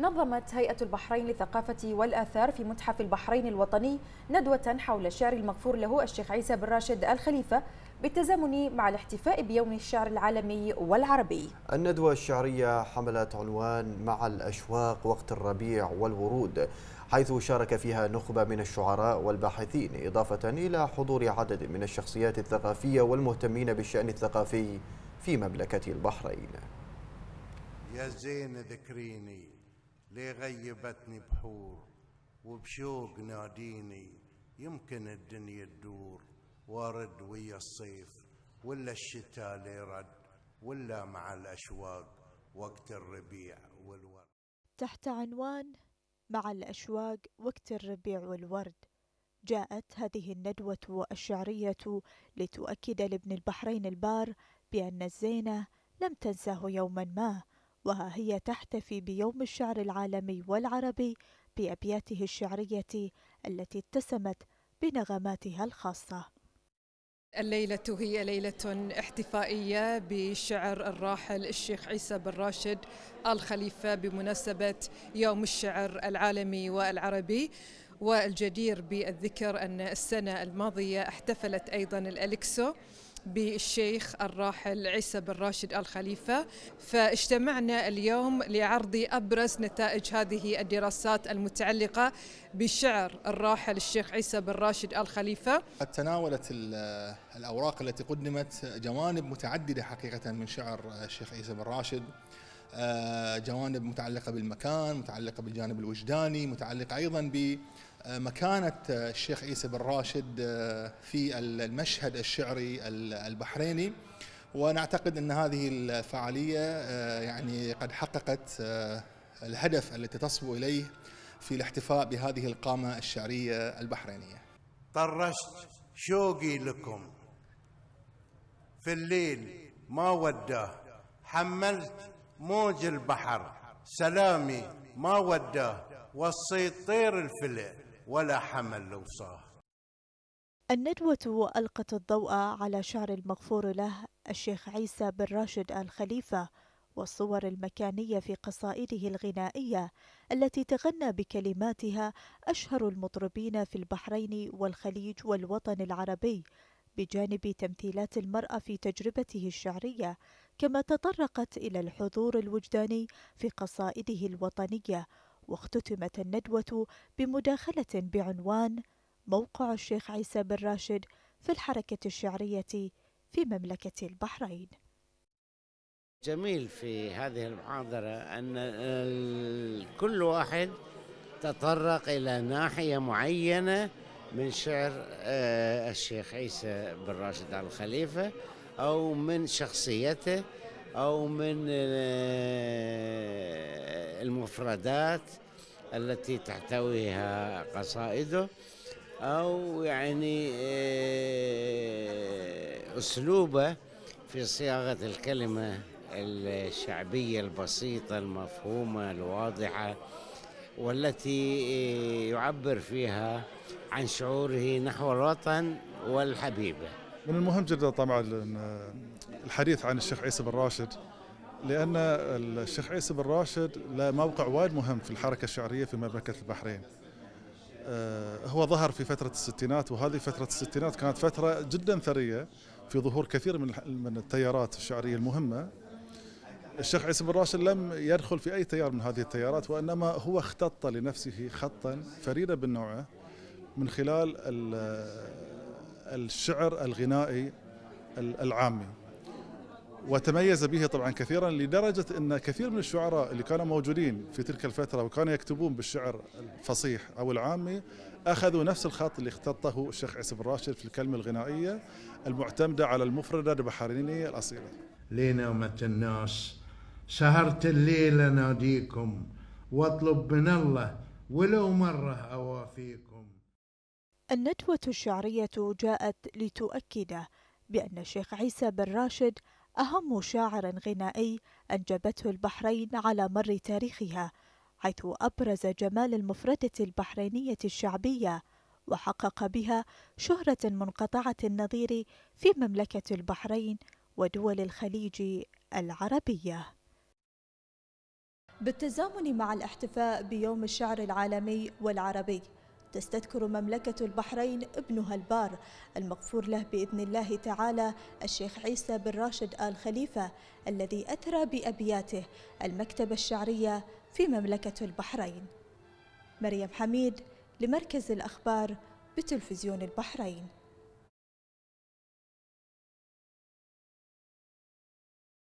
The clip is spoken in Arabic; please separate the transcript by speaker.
Speaker 1: نظمت هيئة البحرين للثقافة والآثار في متحف البحرين الوطني ندوة
Speaker 2: حول الشعر المغفور له الشيخ عيسى بن راشد الخليفة بالتزامن مع الاحتفاء بيوم الشعر العالمي والعربي الندوة الشعرية حملت عنوان مع الأشواق وقت الربيع والورود حيث شارك فيها نخبة من الشعراء والباحثين إضافة إلى حضور عدد من الشخصيات الثقافية والمهتمين بالشأن الثقافي في مملكة البحرين
Speaker 3: يا زين ذكريني ليه غيبتني بحور وبشوق ناديني يمكن الدنيا تدور وارد ويا الصيف ولا الشتاء لي رد ولا مع الأشواق وقت الربيع والورد
Speaker 2: تحت عنوان مع الأشواق وقت الربيع والورد جاءت هذه الندوة الشعرية لتؤكد لابن البحرين البار بأن الزينة لم تنساه يوما ما وها هي تحتفي بيوم الشعر العالمي والعربي بأبياته الشعرية التي اتسمت بنغماتها الخاصة
Speaker 1: الليلة هي ليلة احتفائية بشعر الراحل الشيخ عيسى بن راشد آل خليفة بمناسبة يوم الشعر العالمي والعربي والجدير بالذكر أن السنة الماضية احتفلت أيضا الألكسو بالشيخ الراحل عيسى بن راشد الخليفة فاجتمعنا اليوم لعرض ابرز نتائج هذه الدراسات المتعلقه بشعر الراحل الشيخ عيسى بن راشد الخليفة قد تناولت الاوراق التي قدمت جوانب متعدده حقيقه من شعر الشيخ عيسى بن راشد. آه، جوانب متعلقه بالمكان، متعلقه بالجانب الوجداني، متعلقه ايضا ب آه، مكانة آه، الشيخ عيسى بن راشد آه، في المشهد الشعري البحريني ونعتقد ان هذه الفعاليه يعني قد حققت الهدف التي تصبو اليه في الاحتفاء بهذه القامه الشعريه البحرينيه. طرشت شوقي لكم في الليل
Speaker 3: ما وداه حملت موج البحر سلامي ما وداه وصيت طير الفلق ولا حمل لو صار
Speaker 2: الندوة ألقت الضوء على شعر المغفور له الشيخ عيسى بن راشد آل خليفة والصور المكانية في قصائده الغنائية التي تغنى بكلماتها أشهر المطربين في البحرين والخليج والوطن العربي بجانب تمثيلات المرأة في تجربته الشعرية كما تطرقت إلى الحضور الوجداني في قصائده الوطنية واختتمت الندوة بمداخلة بعنوان موقع الشيخ عيسى بن راشد في الحركة الشعرية في مملكة البحرين
Speaker 3: جميل في هذه المحاضرة أن كل واحد تطرق إلى ناحية معينة من شعر آه، الشيخ عيسى بن راشد الخليفة أو من شخصيته أو من المفردات التي تحتويها قصائده أو يعني آه، أسلوبه في صياغة الكلمة الشعبية البسيطة المفهومة الواضحة والتي آه، يعبر فيها عن شعوره
Speaker 1: نحو الوطن والحبيبه من المهم جدا طبعا الحديث عن الشيخ عيسى بن راشد لأن الشيخ عيسى بن راشد له موقع وايد مهم في الحركة الشعرية في مملكة البحرين آه، هو ظهر في فترة الستينات وهذه فترة الستينات كانت فترة جدا ثرية في ظهور كثير من من التيارات الشعرية المهمة الشيخ عيسى بن راشد لم يدخل في أي تيار من هذه التيارات وإنما هو اختط لنفسه خطا فريدا من نوعه من خلال الشعر الغنائي العامي وتميز به طبعا كثيرا لدرجة أن كثير من الشعراء اللي كانوا موجودين في تلك الفترة وكانوا يكتبون بالشعر الفصيح أو العامي أخذوا نفس الخط اللي اختطه الشيخ عيسى بن راشد في الكلمة الغنائية المعتمدة على المفردة البحرينية الأصيلة
Speaker 3: لينا أمة الناس سهرت الليل أناديكم واطلب من الله ولو مرة أوافيكم الندوة
Speaker 2: الشعرية جاءت لتؤكد بأن الشيخ عيسى بن راشد أهم شاعر غنائي أنجبته البحرين على مر تاريخها، حيث أبرز جمال المفردة البحرينية الشعبية، وحقق بها شهرة منقطعة النظير في مملكة البحرين ودول الخليج العربية. بالتزامن مع الاحتفاء بيوم الشعر العالمي والعربي تستذكر مملكة البحرين ابنها البار المغفور له بإذن الله تعالى الشيخ عيسى بن راشد آل خليفة الذي أثرى بأبياته المكتبة الشعرية في مملكة البحرين مريم حميد لمركز الأخبار بتلفزيون
Speaker 1: البحرين